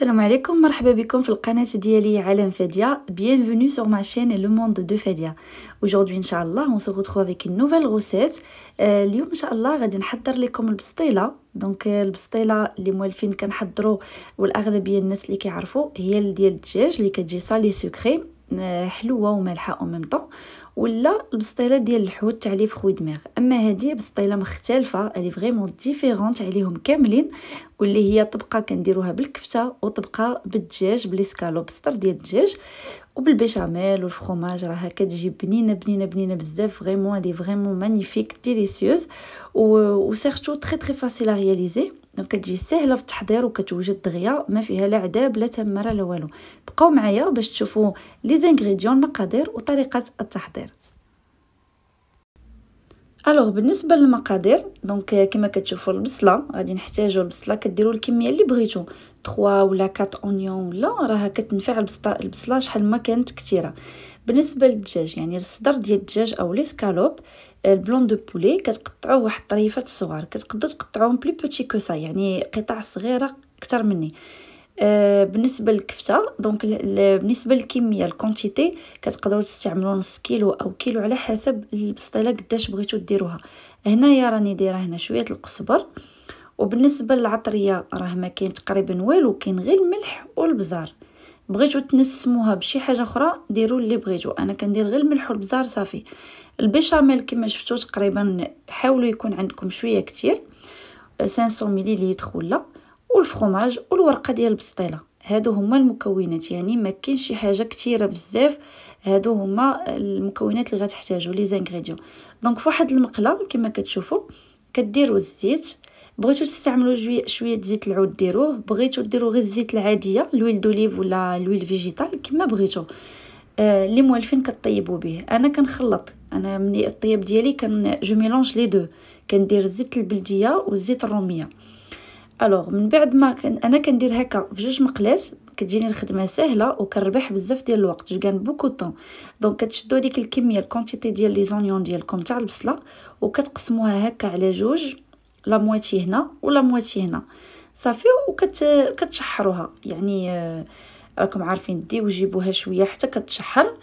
السلام عليكم مرحبا بكم في القناة ديالي عالم فاديا bienvenue sur ma chaîne le monde de Fadia aujourd'hui ان شاء الله on se retrouve avec une nouvelle recette euh, اليوم ان شاء الله غادي نحضر لكم البسطيله دونك euh, البسطيله اللي موالفين كنحضروا والاغلبيه الناس اللي كيعرفوا هي ديال الدجاج اللي كتجي سالي سكري آه، حلوه ومالحه او ميم طون ولا البسطيله ديال الحوت تاع لي فخوي دماغ اما هذه بسطيله مختلفه اللي فريمون ديفيرونت عليهم كاملين واللي هي طبقه كنديروها بالكفته وطبقه بالدجاج بالسكالوب سطر ديال الدجاج وبالبيشاميل والفرomage راها كتجي بنينه بنينه بنينه بزاف فريمون لي فريمون مانيفيك ديليسيوز و سيرتو تري تري فاسيل ا رياليزي دونك كتجي سهله في التحضير وكتوجد دغيا ما فيها لا عذاب لا تمره لا والو بقاو معايا باش تشوفوا لي زانغريديون المقادير وطريقه التحضير الوغ بالنسبه للمقادير دونك كما كتشوفوا البصله غادي نحتاجوا البصله كديروا الكميه اللي بغيتو 3 ولا 4 اونيون ولا راه كتنفع البصله البصله شحال ما كانت كثيره بالنسبه للدجاج يعني الصدر ديال الدجاج او لي سكالوب البلون دو بولي كتقطعوه واحد الطريفات صغار كتقدروا تقطعوهم بلي بوتي كو سا يعني قطع صغيره اكثر مني آه، بالنسبه للكفته دونك بالنسبه للكميه الكونتيتي كتقدروا تستعملوا نص كيلو او كيلو على حسب البسطيله قداش بغيتو ديروها هنايا راني دايره هنا شويه القزبر وبالنسبه للعطريه راه ما كاين تقريبا والو كاين غير الملح والبزار بغيتو تنسموها بشي حاجه اخرى ديروا اللي بغيتو انا كندير غير الملح والبزار صافي البيشاميل كما شفتو تقريبا حاولوا يكون عندكم شويه كتير 500 آه، مليليتر ولا والفرماج والورقه ديال البسطيله هادو هما المكونات يعني ما كاينش شي حاجه كثيره بزاف هادو هما المكونات اللي غتحتاجوا لي زانغريديون دونك فواحد المقله كما كتشوفوا كديروا الزيت بغيتو تستعملوا شويه زيت العود ديروه بغيتو ديروا غير الزيت العاديه لويل دوليف ولا لويل فيجيتال كما بغيتو آه اللي موالفين كطيبوا به انا كنخلط انا ملي الطياب ديالي كان جو ميلونج لي دو كندير الزيت البلديه والزيت الروميه الوغ من بعد ما كان انا كندير هكا في جوج مقلات كتجيني الخدمه سهله وكنربح بزاف ديال الوقت جو كان بوكو طون دونك كتشدوا ديك الكميه الكونتيتي ديال لي زونيون ديالكم تاع البصله وكتقسموها هكا على جوج لا مويتي هنا ولا مويتي هنا صافي وكتشحروها يعني آه، راكم عارفين ديو جيبوها شويه حتى كتشحر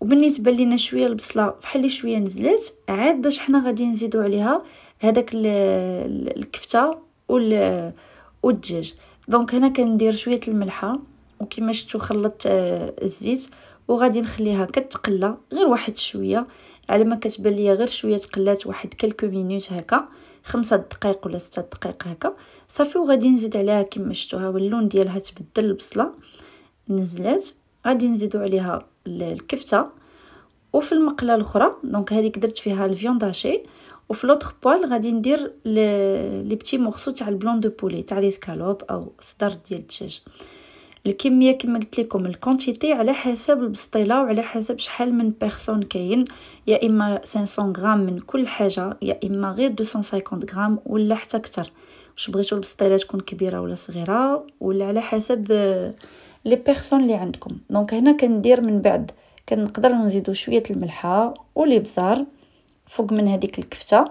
وبالنسبه لينا شويه البصله بحال شويه نزلات عاد باش حنا غادي نزيدو عليها هذاك الكفته والدجاج دونك هنا كندير شويه الملحه وكما شفتوا خلطت آه، الزيت وغادي نخليها كتقلى غير واحد شويه على ما كتبان ليا غير شويه تقلات واحد كلكو مينوت هكا خمسة دقائق ولا ستة دقائق هكا صافي وغادي نزيد عليها كما شفتوها واللون ديالها تبدل البصله نزلات غادي نزيدو عليها الكفته وفي المقله الاخرى دونك هذيك درت فيها الفيون داشي وفي لوطخ بوال غادي ندير لي بتي مورسو تاع البلون دو بولي تاع لي سكالوب او صدر ديال الدجاج الكميه كما قلت لكم الكونتيتي على حسب البسطيله وعلى حسب شحال من بيرسون كاين يا اما 500 غرام من كل حاجه يا اما غير 250 غرام ولا حتى اكثر واش بغيتو البسطيله تكون كبيره ولا صغيره ولا على حسب لي آه، بيرسون اللي عندكم دونك هنا كندير من بعد كنقدر نزيدو شويه الملحه والابزار فوق من هذيك الكفته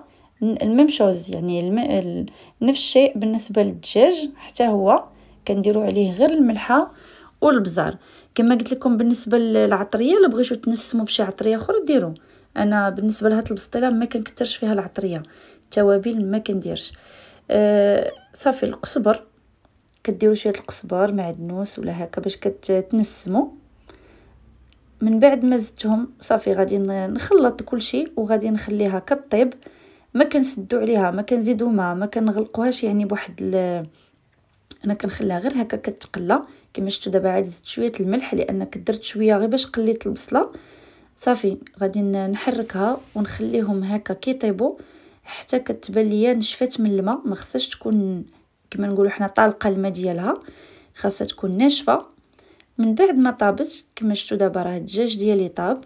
الميم شوز يعني الم... نفس الشيء بالنسبه للدجاج حتى هو كنديروا عليه غير الملحه والبزار كما قلت لكم بالنسبه للعطريه الا بغيتو تنسموا بشي عطريه اخرى ديروا انا بالنسبه لهاد البسطيله ما كنكثرش فيها العطريه التوابل ما كنديرش أه صافي القزبر كديروا شويه القزبر معدنوس ولا هكا باش كتنسموا من بعد ما زدتهم صافي غادي نخلط كل شيء وغادي نخليها كطيب ما كنسدو عليها ما كنزيدو ما ما كنغلقوهاش يعني بواحد انا كنخليها غير هكا كتقلى كما شفتوا دابا عاد زدت شويه الملح لان درت شويه غير باش قليت البصله صافي غادي نحركها ونخليهم هكا كيطيبوا حتى كتبان ليا نشفات من الماء ما خصهاش تكون كما نقولوا حنا طالقه الماء ديالها خاصها تكون ناشفه من بعد ما طابت كما شفتوا دابا راه الدجاج ديالي طاب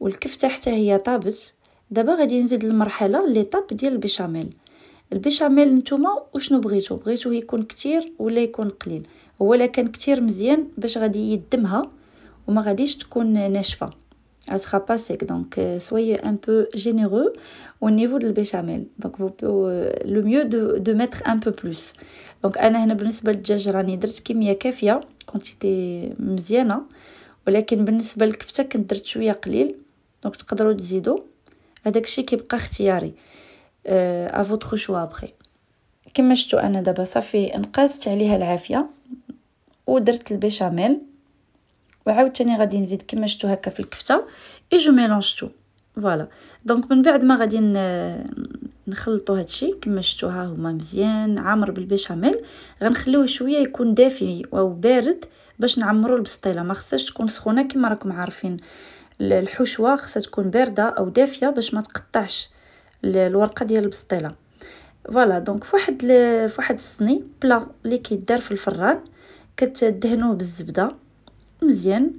والكفته حتى هي طابت دابا غادي نزيد المرحله اللي طاب ديال البيشاميل البيشاميل نتوما وشنو بغيتو بغيتو يكون كتير ولا يكون قليل هو الا كان كتير مزيان باش غادي يدمها وما غاديش تكون ناشفه elle باسيك دونك sec ان بو جينيرو او نيفو généreux البيشاميل دونك فو le béchamel donc دو euh, le mieux de, de انا هنا بالنسبه للدجاج راني درت كميه كافيه كونتيتي مزيانه ولكن بالنسبه للكفته كنت درت شويه قليل دونك تقدروا تزيدوا هذاك الشيء كيبقى اختياري ا فوتر شوا ابري كما شفتوا انا دابا صافي نقاست عليها العافيه ودرت البيشاميل وعاوتاني غادي نزيد كما شفتوا هكا في الكفته اي جو ميلونجتو فوالا دونك من بعد ما غادي نخلطوا هادشي كما شفتوا ها هما مزيان عامر بالبيشاميل غنخليوه شويه يكون دافي او بارد باش نعمروا البسطيله ما خصهاش تكون سخونه كما راكم عارفين الحشوه خصها تكون بارده او دافيه باش ما تقطعش الورقه ديال البسطيله فوالا دونك فواحد فواحد الصني بلا اللي كيدار في الفران كتدهنوه بالزبده مزيان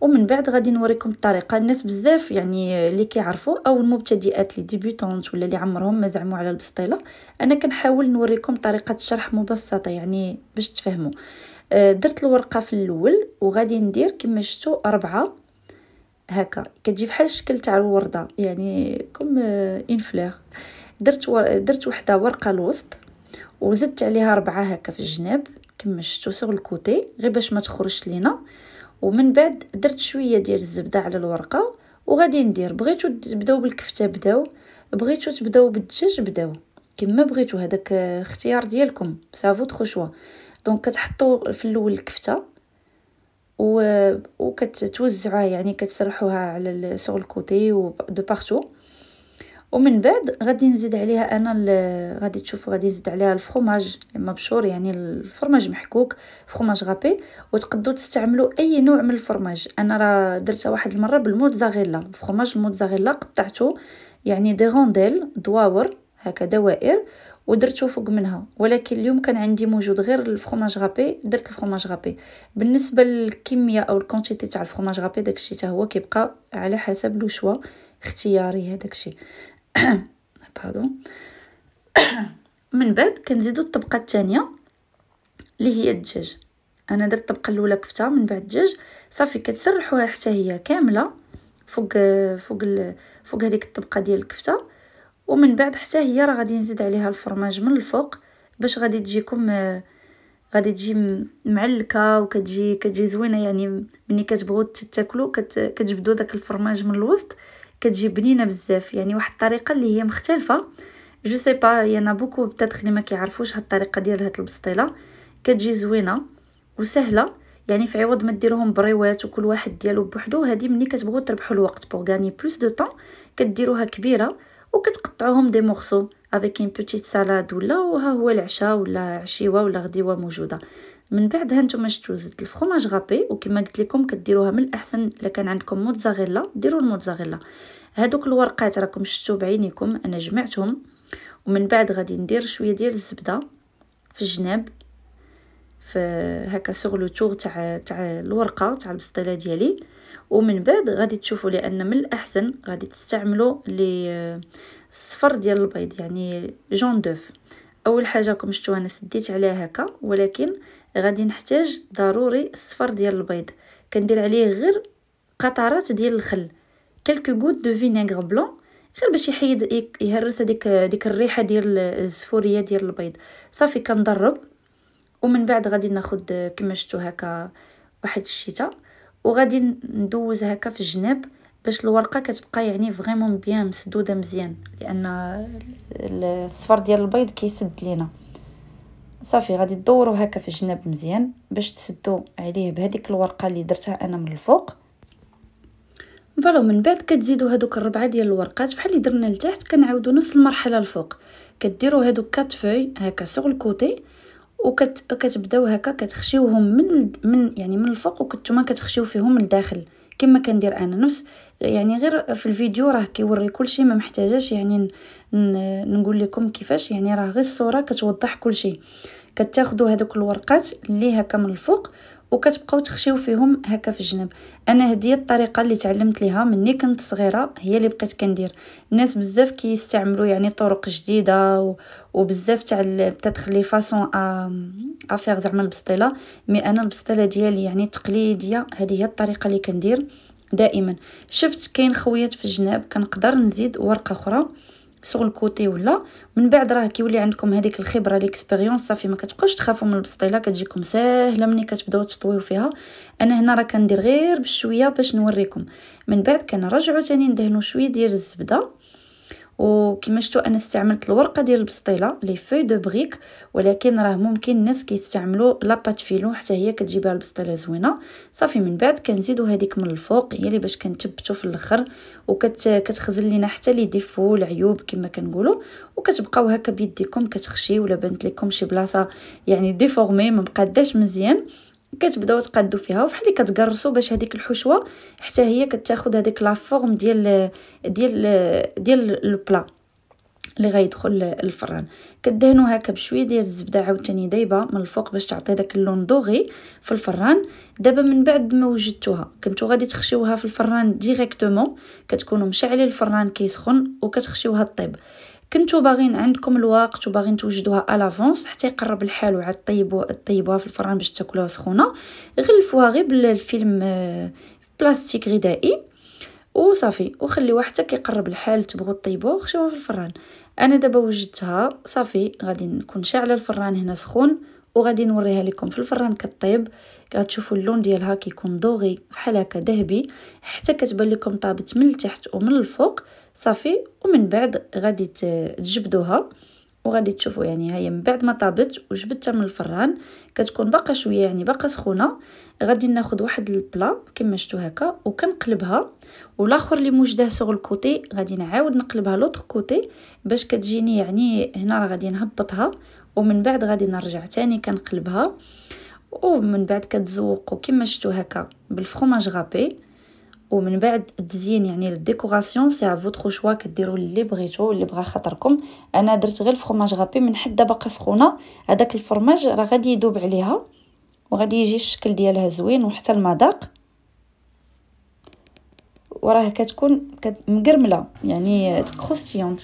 ومن بعد غادي نوريكم الطريقه الناس بزاف يعني اللي كيعرفوا او المبتدئات لي ديبيوتونت ولا اللي عمرهم ما زعموا على البسطيله انا كنحاول نوريكم طريقه شرح مبسطه يعني باش تفهموا آه، درت الورقه في الاول وغادي ندير كما شفتوا أربعة هكا كتجي بحال الشكل تاع الورده يعني كوم اون فلور درت و... درت وحده ورقه الوسط وزدت عليها ربعه هكا في الجناب كما شفتوا سوغ الكوتي غير باش ما تخرجش لينا ومن بعد درت شويه ديال الزبده على الورقه وغادي ندير بغيتو تبداو بالكفته بداو بغيتو تبداو بالدجاج بداو كما بغيتو هذاك آه، اختيار ديالكم سافو تخشوا دونك كتحطوا في الاول الكفته و... وكتوزعوها يعني كتسرحوها على سوغ الكوتي و دو بارتو ومن بعد غادي نزيد عليها انا ال... غادي تشوفوا غادي نزيد عليها الفرماج مبشور يعني الفرماج محكوك فرماج غابي وتقدروا تستعملوا اي نوع من الفرماج انا راه درتها واحد المره بالموتزاريلا فرماج الموتزاريلا قطعته يعني دي غونديل دواور هكا دوائر ودرتو فوق منها ولكن اليوم كان عندي موجود غير الفرماج غابي درت الفرماج غابي بالنسبه للكميه او الكونتيتي تاع الفرماج غابي داكشي حتى هو كيبقى على حسب لو شوا اختياري هداكشي باردون من بعد كنزيدو الطبقه الثانيه اللي هي الدجاج انا درت الطبقه الاولى كفته من بعد الدجاج صافي كتسرحوها حتى هي كامله فوق فوق فوق هذيك الطبقه ديال الكفته ومن بعد حتى هي راه غادي نزيد عليها الفرماج من الفوق باش غادي تجيكم آه، غادي تجي معلكه وكتجي كتجي زوينه يعني ملي كتبغوا تاكلوا كت كتجبدوا داك الفرماج من الوسط كتجي بنينه بزاف يعني واحد الطريقه اللي هي مختلفه جو سي با يانا بوكو بتات اللي ما كيعرفوش هاد الطريقه ديال هاد البسطيله كتجي زوينه وسهله يعني في عوض ما ديروهم بريوات وكل واحد ديالو بوحدو هادي ملي كتبغوا تربحوا الوقت بوغ غاني بلوس دو طون كديروها كبيره وكتقطعوهم دي مورسو افيك ان بوتيت سالاد ولا وها هو العشاء ولا عشيوه ولا غديوه موجوده من بعد ها نتوما شفتوا زدت الفرماج غابي وكما قلت لكم كديروها من الاحسن الا كان عندكم موتزاريلا ديروا الموتزاريلا هادوك الورقات راكم شفتوا بعينيكم انا جمعتهم ومن بعد غادي ندير شويه ديال الزبده في الجناب في هكا شغل تور تاع تاع الورقه تاع البسطيله ديالي ومن بعد غادي تشوفوا لان من الاحسن غادي تستعملوا لي الصفر آه، ديال البيض يعني جون دوف اول حاجه كما شفتوا انا سديت عليها هكا ولكن غادي نحتاج ضروري الصفر ديال البيض كندير عليه غير قطرات ديال الخل كلكو غوت دو فينيغ بلون غير باش يحيد يهرس هذيك ديك الريحه ديال آه، الزفوريه ديال البيض صافي كنضرب ومن بعد غادي ناخد كما شتو هكا واحد الشتاء وغادي ندوز هكا في الجناب باش الورقه كتبقى يعني فريمون بيان مسدوده مزيان لان الصفر ديال البيض كيسد لينا صافي غادي دورو هكا في الجناب مزيان باش تسدو عليه بهذيك الورقه اللي درتها انا من الفوق فوالا من بعد كتزيدوا هذوك الربعه ديال الورقات بحال اللي درنا لتحت كنعاودوا نفس المرحله الفوق كديروا هذوك كات فوي هكا سوغ الكوتي وكت وكتبداو هكا كتخشيوهم من من يعني من الفوق وكنتوما كتخشيو فيهم لداخل كما كندير انا نفس يعني غير في الفيديو راه كيوري كلشي ما محتاجاش يعني نقول لكم كيفاش يعني راه غير الصوره كتوضح كلشي كتاخذوا هذوك الورقات اللي هكا من الفوق وكتبقاو تخشيو فيهم هكا في الجنب انا هدي الطريقه اللي تعلمت ليها مني كنت صغيره هي اللي بقيت كندير الناس بزاف كيستعملوا يعني طرق جديده و... وبزاف تاع بتدخل لي فاصون ا افير زعما البسطيله مي انا البسطيله ديالي يعني تقليديه هذه هي الطريقه اللي كندير دائما شفت كاين خويات في الجناب كنقدر نزيد ورقه اخرى سوغ الكوتي ولا من بعد راه كيولي عندكم هذيك الخبره ليكسبيريونس صافي ما كتبقاوش تخافوا من البسطيله كتجيكم ساهله ملي كتبداو تطويو فيها انا هنا راه كندير غير بشويه باش نوريكم من بعد كنرجعوا تاني ندهنوا شويه ديال الزبده وكما شفتوا انا استعملت الورقه ديال البسطيله لي فوي دو بريك ولكن راه ممكن الناس كيستعملوا لاباط فيلو حتى هي كتجيبها البسطيله زوينه صافي من بعد كنزيدوا هذيك من الفوق هي اللي باش كنثبتوا في الاخر وكتخزن لينا حتى لي ديفو العيوب كما كنقولوا وكتبقاو هكا بيديكم كتخشي ولا بانت لكم شي بلاصه يعني ديفورمي ما مزيان كتبداو تقادو فيها وفحال كتقرصوا باش هذيك الحشوه حتى هي كتاخد هذيك لا فورم ديال ديال ديال البلا اللي غيدخل الفران كدهنو هكا بشويه ديال الزبده عاوتاني دايبه من الفوق باش تعطي داك اللون دوغي في الفران دابا من بعد ما وجدتوها كنتو غادي تخشيوها في الفران ديريكتومون كتكونوا مشعلين الفران كيسخن وكتخشيوها طيب كنتو باغين عندكم الوقت وباغين توجدوها الافونس حتى يقرب الحال وعاد طيبو طيبوها في الفران باش تاكلوها سخونه غلفوها غير بالفيلم آه، بلاستيك غذائي وصافي وخليوها حتى كيقرب الحال تبغوا طيبوه خشيوها في الفران انا دابا وجدتها صافي غادي نكون شاعله الفران هنا سخون وغادي نوريها لكم في الفران كطيب كتشوفوا اللون ديالها كيكون دوغي بحال هكا ذهبي حتى كتبان لكم طابت من التحت ومن الفوق صافي ومن بعد غادي تجبدوها وغادي تشوفوا يعني هي من بعد ما طابت وجبدتها من الفران كتكون باقا شويه يعني باقا سخونه غادي ناخذ واحد البلا كما شفتوا هكا وكنقلبها والاخر اللي موجده سوغ الكوتي غادي نعاود نقلبها لوطخ كوتي باش كتجيني يعني هنا راه غادي نهبطها ومن بعد غادي نرجع تاني كنقلبها ومن بعد كتزوقوا كما شفتوا هكا بالفرماج غابي ومن بعد التزيين يعني الديكوراسيون سي ا فوتر شوا كديروا اللي بغيتو اللي بغى خاطركم انا درت غير الفرماج غابي من حد دابا سخونه هذاك الفرماج راه غادي يذوب عليها وغادي يجي الشكل ديالها زوين وحتى المذاق وراه كتكون مقرمله يعني كروستيونت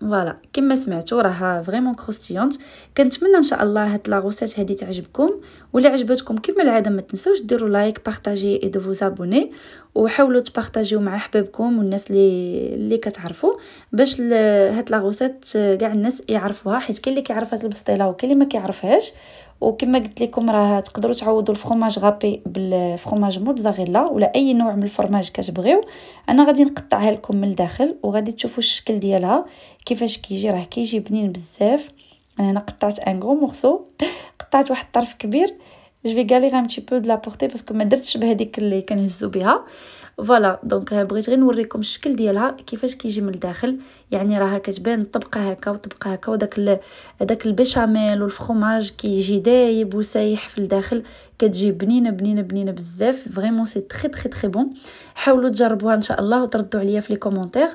فوالا كما سمعتوا راها فريمون كروستيونت كنتمنى ان شاء الله هاد لا غوسيت هادي تعجبكم ولا عجبتكم كما العاده ما تنساوش ديروا لايك بارطاجي اي دو فوز ابوني وحاولوا تبارطاجيو مع حبابكم والناس اللي اللي كتعرفوا باش هاد لا غوسيت كاع الناس يعرفوها حيت كاين اللي كيعرف هاد البسطيله وكاين اللي ما كيعرفهاش وكما قلت لكم راه تقدروا تعوضوا الفرماج غابي بالفرماج موتزاريلا ولا اي نوع من الفرماج كتبغيو انا غادي نقطعها لكم من الداخل وغادي تشوفوا الشكل ديالها كيفاش كيجي راه كيجي بنين بزاف انا هنا قطعت ان غرو مورسو قطعت واحد الطرف كبير je vais galérer un petit peu de la porter parce que ما درتش بهذيك اللي كنهزو بها فوالا دونك بغيت غير نوريكم الشكل ديالها كيفاش كيجي من الداخل يعني راها كتبان الطبقه هكا وطبقه هكا وداك داك البيشاميل والفخوماج كيجي دايب وسايح في الداخل كتجي بنينه بنينه بنينه بزاف فريمون سي تري تري تري بون حاولوا تجربوها ان شاء الله وتردوا عليا في لي كومونتير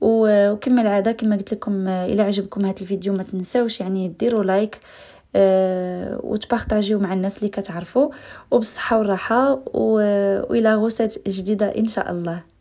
وكما العاده كما قلت لكم آه، الا عجبكم هذا الفيديو ما تنساوش يعني ديروا لايك أه وتبارطاجيو مع الناس اللي كتعرفوا وبالصحه والراحه و... والى غوسات جديده ان شاء الله